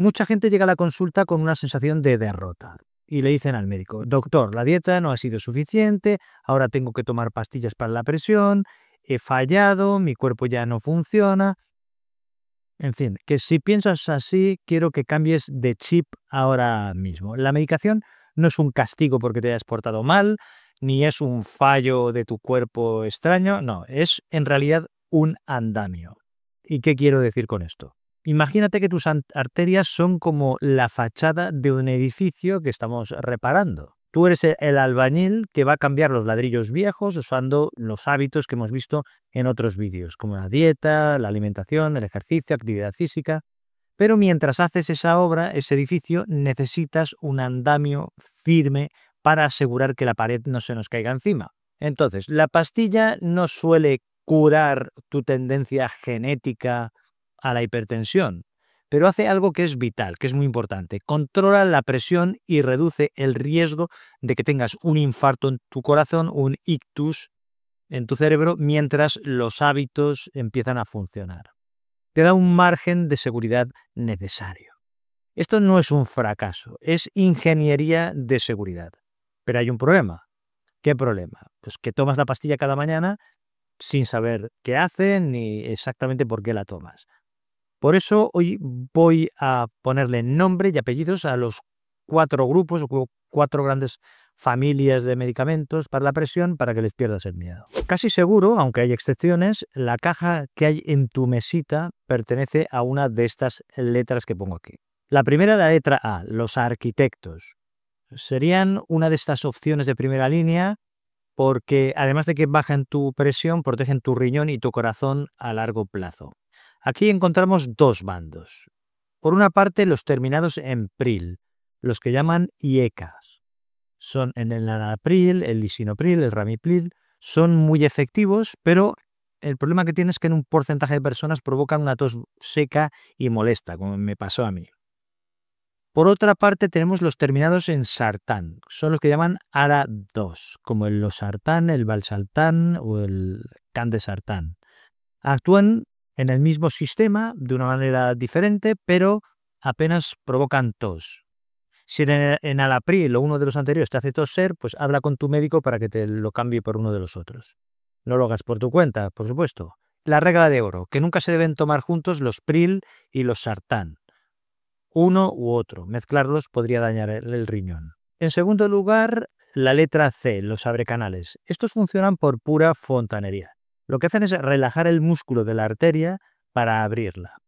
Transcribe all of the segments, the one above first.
Mucha gente llega a la consulta con una sensación de derrota y le dicen al médico, doctor, la dieta no ha sido suficiente, ahora tengo que tomar pastillas para la presión, he fallado, mi cuerpo ya no funciona. En fin, que si piensas así, quiero que cambies de chip ahora mismo. La medicación no es un castigo porque te hayas portado mal, ni es un fallo de tu cuerpo extraño, no, es en realidad un andamio. ¿Y qué quiero decir con esto? Imagínate que tus arterias son como la fachada de un edificio que estamos reparando. Tú eres e-, el albañil que va a cambiar los ladrillos viejos usando los hábitos que hemos visto en otros vídeos, como la dieta, la alimentación, el ejercicio, actividad física. Pero mientras haces esa obra, ese edificio, necesitas un andamio firme para asegurar que la pared no se nos caiga encima. Entonces, la pastilla no suele curar tu tendencia genética a la hipertensión, pero hace algo que es vital, que es muy importante. Controla la presión y reduce el riesgo de que tengas un infarto en tu corazón, un ictus en tu cerebro, mientras los hábitos empiezan a funcionar. Te da un margen de seguridad necesario. Esto no es un fracaso, es ingeniería de seguridad. Pero hay un problema. ¿Qué problema? Pues que tomas la pastilla cada mañana sin saber qué hace ni exactamente por qué la tomas. Por eso hoy voy a ponerle nombre y apellidos a los cuatro grupos o cuatro grandes familias de medicamentos para la presión para que les pierdas el miedo. Casi seguro, aunque hay excepciones, la caja que hay en tu mesita pertenece a una de estas letras que pongo aquí. La primera, la letra A, los arquitectos. Serían una de estas opciones de primera línea porque además de que bajan tu presión, protegen tu riñón y tu corazón a largo plazo. Aquí encontramos dos bandos. Por una parte, los terminados en pril, los que llaman IECAS. Son en el anapril, el lisinopril, el ramipril, son muy efectivos, pero el problema que tiene es que en un porcentaje de personas provocan una tos seca y molesta, como me pasó a mí. Por otra parte, tenemos los terminados en sartán, son los que llaman ARA2, como el losartán, el valsartán o el can sartán. Actúan en el mismo sistema de una manera diferente, pero apenas provocan tos. Si en, Alapril o uno de los anteriores te hace toser, pues habla con tu médico para que te lo cambie por uno de los otros. No lo hagas por tu cuenta, por supuesto. La regla de oro, que nunca se deben tomar juntos los Pril y los Sartán. Uno u otro. Mezclarlos podría dañar el, el riñón. En segundo lugar, la letra C, los abrecanales. Estos funcionan por pura fontanería lo que hacen es relajar el músculo de la arteria para abrirla.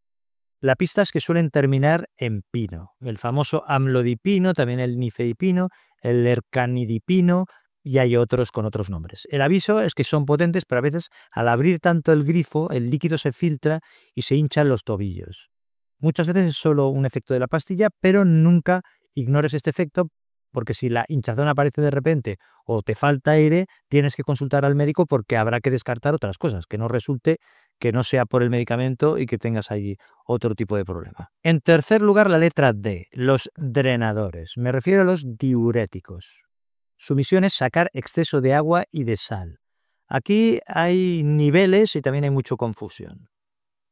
La pista es que suelen terminar en pino, el famoso amlodipino, también el nifedipino, el ercanidipino, y hay otros con otros nombres. El aviso es que son potentes, pero a veces al abrir tanto el grifo, el líquido se filtra y se hinchan los tobillos. Muchas veces es solo un efecto de la pastilla, pero nunca ignores este efecto porque si la hinchazón aparece de repente o te falta aire, tienes que consultar al médico porque habrá que descartar otras cosas, que no resulte que no sea por el medicamento y que tengas allí otro tipo de problema. En tercer lugar, la letra D, los drenadores. Me refiero a los diuréticos. Su misión es sacar exceso de agua y de sal. Aquí hay niveles y también hay mucha confusión.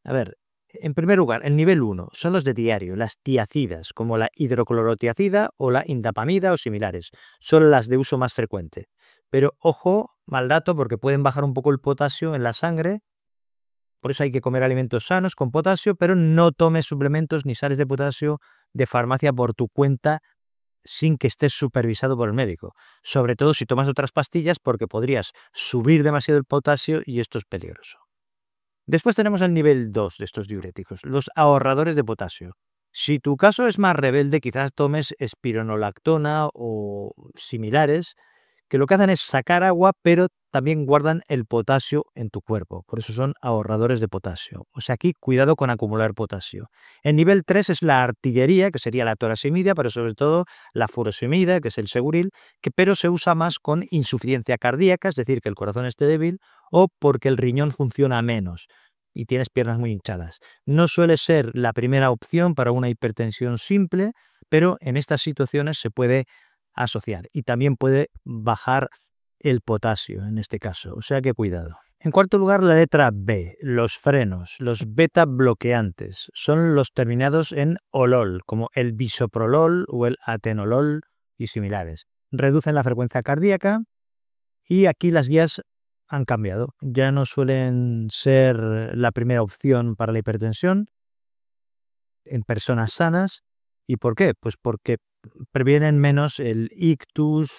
A ver, en primer lugar, el nivel 1 son los de diario, las tiacidas, como la hidroclorotiacida o la indapamida o similares. Son las de uso más frecuente. Pero ojo, mal dato, porque pueden bajar un poco el potasio en la sangre. Por eso hay que comer alimentos sanos con potasio, pero no tomes suplementos ni sales de potasio de farmacia por tu cuenta sin que estés supervisado por el médico. Sobre todo si tomas otras pastillas porque podrías subir demasiado el potasio y esto es peligroso. Después tenemos el nivel 2 de estos diuréticos, los ahorradores de potasio. Si tu caso es más rebelde, quizás tomes espironolactona o similares, que lo que hacen es sacar agua, pero también guardan el potasio en tu cuerpo. Por eso son ahorradores de potasio. O sea, aquí cuidado con acumular potasio. El nivel 3 es la artillería, que sería la torasimida, pero sobre todo la furosemida, que es el seguril, que pero se usa más con insuficiencia cardíaca, es decir, que el corazón esté débil o porque el riñón funciona menos y tienes piernas muy hinchadas. No suele ser la primera opción para una hipertensión simple, pero en estas situaciones se puede asociar y también puede bajar el potasio en este caso, o sea que cuidado. En cuarto lugar, la letra B, los frenos, los beta bloqueantes, son los terminados en olol, como el bisoprolol o el atenolol y similares. Reducen la frecuencia cardíaca y aquí las guías han cambiado. Ya no suelen ser la primera opción para la hipertensión en personas sanas. ¿Y por qué? Pues porque previenen menos el ictus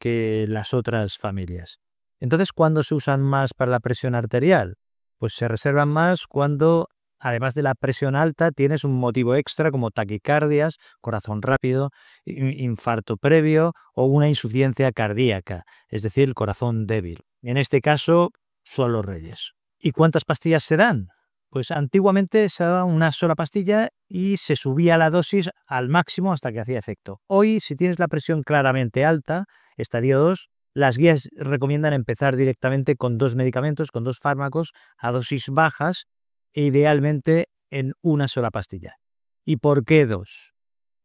que las otras familias. Entonces, ¿cuándo se usan más para la presión arterial? Pues se reservan más cuando, además de la presión alta, tienes un motivo extra como taquicardias, corazón rápido, infarto previo o una insuficiencia cardíaca, es decir, el corazón débil. En este caso, son los reyes. ¿Y cuántas pastillas se dan? Pues antiguamente se daba una sola pastilla y se subía la dosis al máximo hasta que hacía efecto. Hoy, si tienes la presión claramente alta, estadio 2, las guías recomiendan empezar directamente con dos medicamentos, con dos fármacos a dosis bajas, e idealmente en una sola pastilla. ¿Y por qué dos?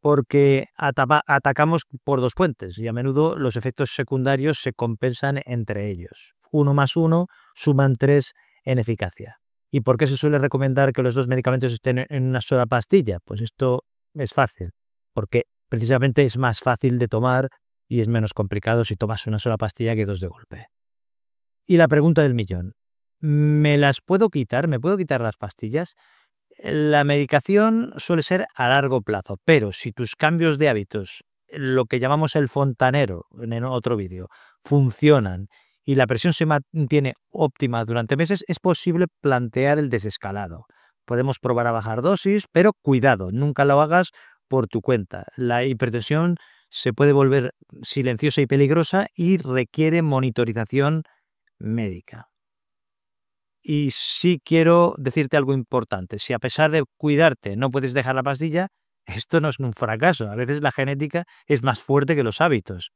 porque atacamos por dos puentes y a menudo los efectos secundarios se compensan entre ellos. Uno más uno suman tres en eficacia. ¿Y por qué se suele recomendar que los dos medicamentos estén e-, en una sola pastilla? Pues esto es fácil, porque precisamente es más fácil de tomar y es menos complicado si tomas una sola pastilla que dos de golpe. Y la pregunta del millón, ¿me las puedo quitar? ¿Me puedo quitar las pastillas? La medicación suele ser a largo plazo, pero si tus cambios de hábitos, lo que llamamos el fontanero en otro vídeo, funcionan y la presión se mantiene óptima durante meses, es posible plantear el desescalado. Podemos probar a bajar dosis, pero cuidado, nunca lo hagas por tu cuenta. La hipertensión se puede volver silenciosa y peligrosa y requiere monitorización médica. Y sí quiero decirte algo importante. Si a pesar de cuidarte no puedes dejar la pastilla, esto no es un fracaso. A veces la genética es más fuerte que los hábitos.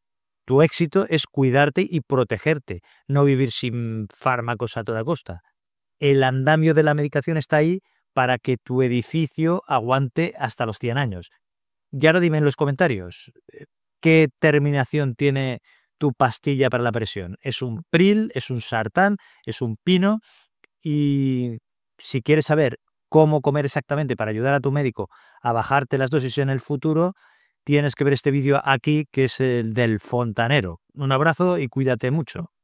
Tu éxito es cuidarte y protegerte, no vivir sin fármacos a toda costa. El andamio de la medicación está ahí para que tu edificio aguante hasta los 100 años. Ya lo dime en los comentarios. Eh, ¿Qué terminación tiene tu pastilla para la presión? ¿Es un pril? ¿Es un sartán? ¿Es un pino? Y si quieres saber cómo comer exactamente para ayudar a tu médico a bajarte las dosis en el futuro, tienes que ver este vídeo aquí, que es el del fontanero. Un abrazo y cuídate mucho.